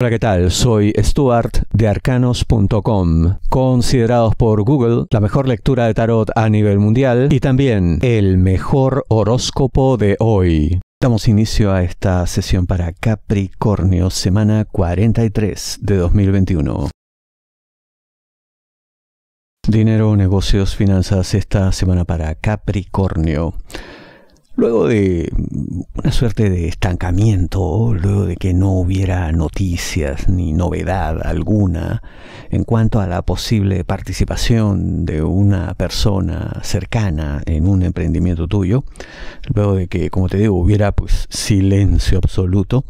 Hola, ¿qué tal? Soy Stuart de arcanos.com, considerados por Google la mejor lectura de tarot a nivel mundial y también el mejor horóscopo de hoy. Damos inicio a esta sesión para Capricornio, semana 43 de 2021. Dinero, negocios, finanzas esta semana para Capricornio. Luego de una suerte de estancamiento, luego de que no hubiera noticias ni novedad alguna en cuanto a la posible participación de una persona cercana en un emprendimiento tuyo, luego de que, como te digo, hubiera pues silencio absoluto,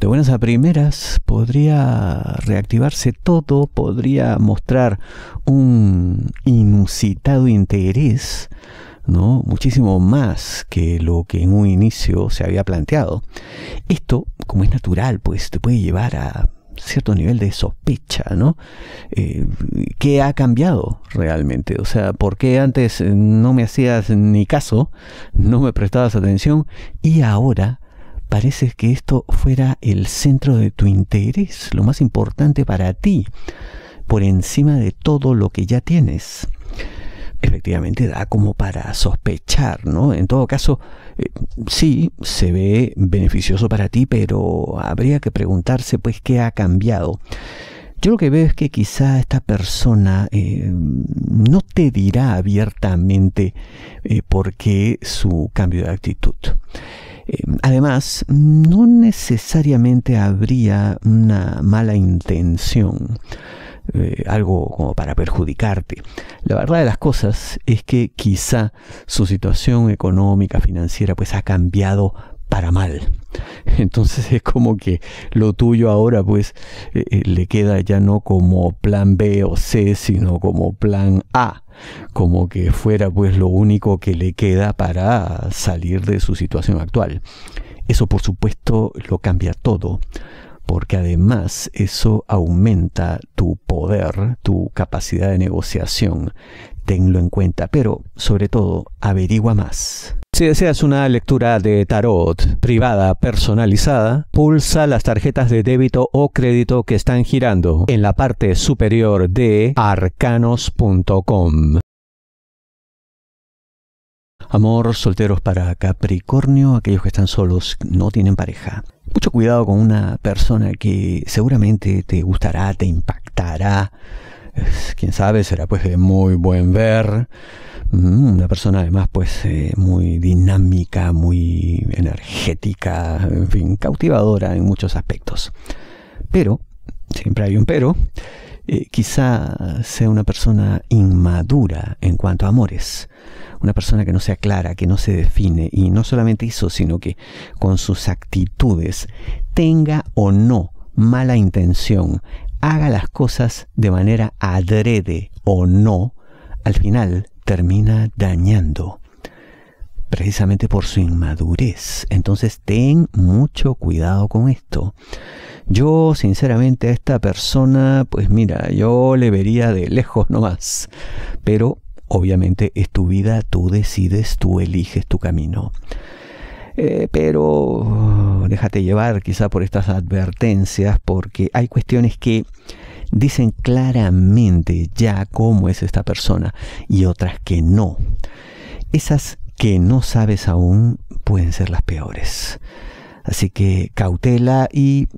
de buenas a primeras podría reactivarse todo, podría mostrar un inusitado interés muchísimo más que lo que en un inicio se había planteado. Esto, como es natural, pues te puede llevar a cierto nivel de sospecha, ¿no? Eh, ¿Qué ha cambiado realmente? O sea, ¿por qué antes no me hacías ni caso, no me prestabas atención y ahora parece que esto fuera el centro de tu interés, lo más importante para ti, por encima de todo lo que ya tienes? efectivamente da como para sospechar, ¿no? En todo caso, eh, sí, se ve beneficioso para ti, pero habría que preguntarse, pues, qué ha cambiado. Yo lo que veo es que quizá esta persona eh, no te dirá abiertamente eh, por qué su cambio de actitud. además, no necesariamente habría una mala intención. Eh, algo como para perjudicarte. La verdad de las cosas es que quizá su situación económica, financiera, pues ha cambiado para mal. Entonces es como que lo tuyo ahora pues eh, eh, le queda ya no como plan B o C, sino como plan A, como que fuera pues lo único que le queda para salir de su situación actual. Eso por supuesto lo cambia todo porque además eso aumenta tu poder, tu capacidad de negociación. Tenlo en cuenta, pero sobre todo, averigua más. Si deseas una lectura de tarot privada personalizada, pulsa las tarjetas de débito o crédito que están girando en la parte superior de arcanos.com. Amor, solteros para Capricornio, aquellos que están solos, no tienen pareja. Mucho cuidado con una persona que seguramente te gustará, te impactará. Quién sabe, será pues de muy buen ver. Mm, una persona además pues eh, muy dinámica, muy energética, en fin, cautivadora en muchos aspectos. Pero, siempre hay un pero, eh, quizá sea una persona inmadura en cuanto a amores, una persona que no se aclara, que no se define, y no solamente eso, sino que con sus actitudes, tenga o no mala intención, haga las cosas de manera adrede o no, al final termina dañando precisamente por su inmadurez. Entonces ten mucho cuidado con esto. Yo, sinceramente, a esta persona, pues mira, yo le vería de lejos nomás. Pero, obviamente, es tu vida, tú decides, tú eliges tu camino. Eh, pero déjate llevar quizá por estas advertencias, porque hay cuestiones que dicen claramente ya cómo es esta persona y otras que no. Esas que no sabes aún pueden ser las peores. Así que cautela y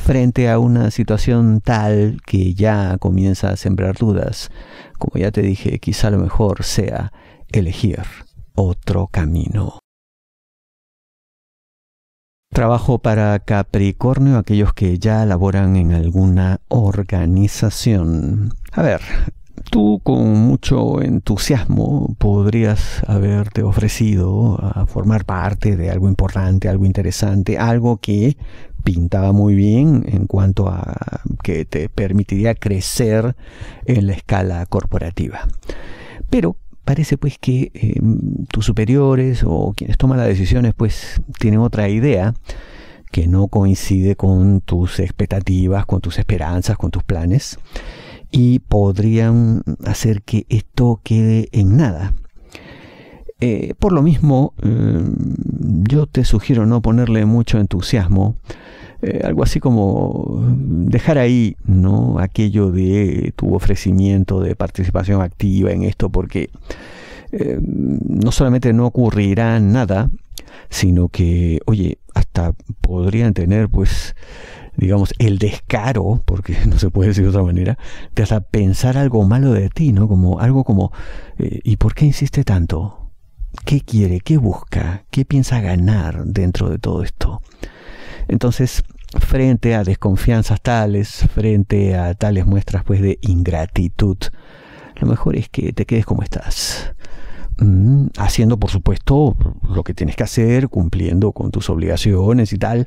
frente a una situación tal que ya comienza a sembrar dudas, como ya te dije, quizá lo mejor sea elegir otro camino. Trabajo para Capricornio, aquellos que ya laboran en alguna organización. A ver, tú con mucho entusiasmo podrías haberte ofrecido a formar parte de algo importante, algo interesante, algo que pintaba muy bien en cuanto a que te permitiría crecer en la escala corporativa. Pero parece pues que em, tus superiores o quienes toman las decisiones pues tienen otra idea que no coincide con tus expectativas, con tus esperanzas, con tus planes y podrían hacer que esto quede en nada. Eh, por lo mismo, em, yo te sugiero no ponerle mucho entusiasmo eh, algo así como dejar ahí no aquello de tu ofrecimiento de participación activa en esto porque eh, no solamente no ocurrirá nada sino que oye hasta podrían tener pues digamos, el descaro, porque no se puede decir de otra manera, de hasta pensar algo malo de ti, ¿no? Como algo como, eh, ¿y por qué insiste tanto? ¿Qué quiere? ¿Qué busca? ¿Qué piensa ganar dentro de todo esto? Entonces, frente a desconfianzas tales, frente a tales muestras pues de ingratitud, lo mejor es que te quedes como estás. Mm, haciendo, por supuesto, lo que tienes que hacer, cumpliendo con tus obligaciones y tal,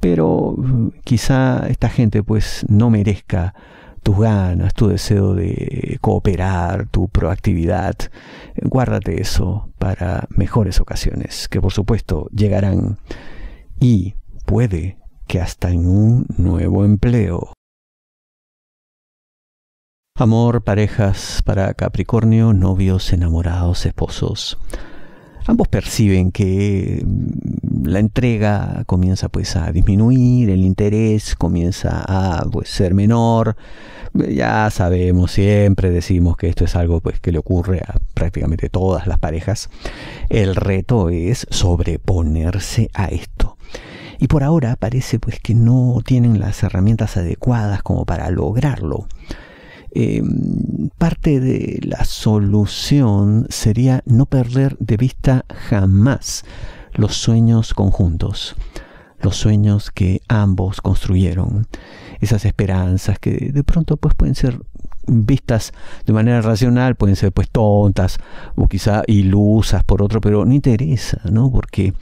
pero mm, quizá esta gente pues no merezca tus ganas, tu deseo de cooperar, tu proactividad. Guárdate eso para mejores ocasiones, que por supuesto llegarán. Y puede que hasta en un nuevo empleo. Amor, parejas para Capricornio, novios, enamorados, esposos. Ambos perciben que mm, la entrega comienza pues a disminuir, el interés comienza a pues, ser menor. Ya sabemos, siempre decimos que esto es algo pues, que le ocurre a prácticamente todas las parejas. El reto es sobreponerse a esto y por ahora parece pues que no tienen las herramientas adecuadas como para lograrlo. Em, parte de la solución sería no perder de vista jamás los sueños conjuntos, los sueños que ambos construyeron, esas esperanzas que de pronto pues pueden ser vistas de manera racional, pueden ser pues tontas o quizá ilusas por otro, pero no interesa, ¿no? Porque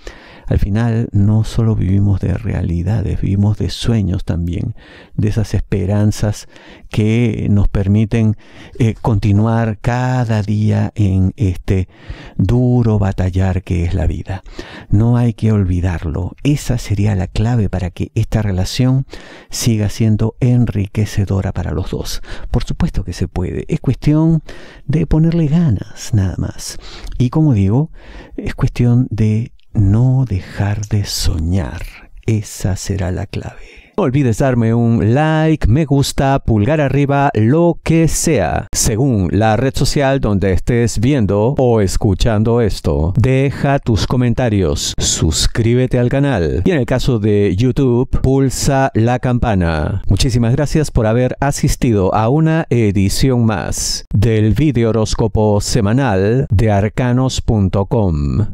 al final no solo vivimos de realidades, vivimos de sueños también, de esas esperanzas que nos permiten eh, continuar cada día en este duro batallar que es la vida. No hay que olvidarlo. Esa sería la clave para que esta relación siga siendo enriquecedora para los dos. Por supuesto que se puede. Es cuestión de ponerle ganas nada más. Y como digo, es cuestión de no dejar de soñar. Esa será la clave. No olvides darme un like, me gusta, pulgar arriba, lo que sea, según la red social donde estés viendo o escuchando esto. Deja tus comentarios, suscríbete al canal y en el caso de YouTube, pulsa la campana. Muchísimas gracias por haber asistido a una edición más del video horóscopo semanal de arcanos.com.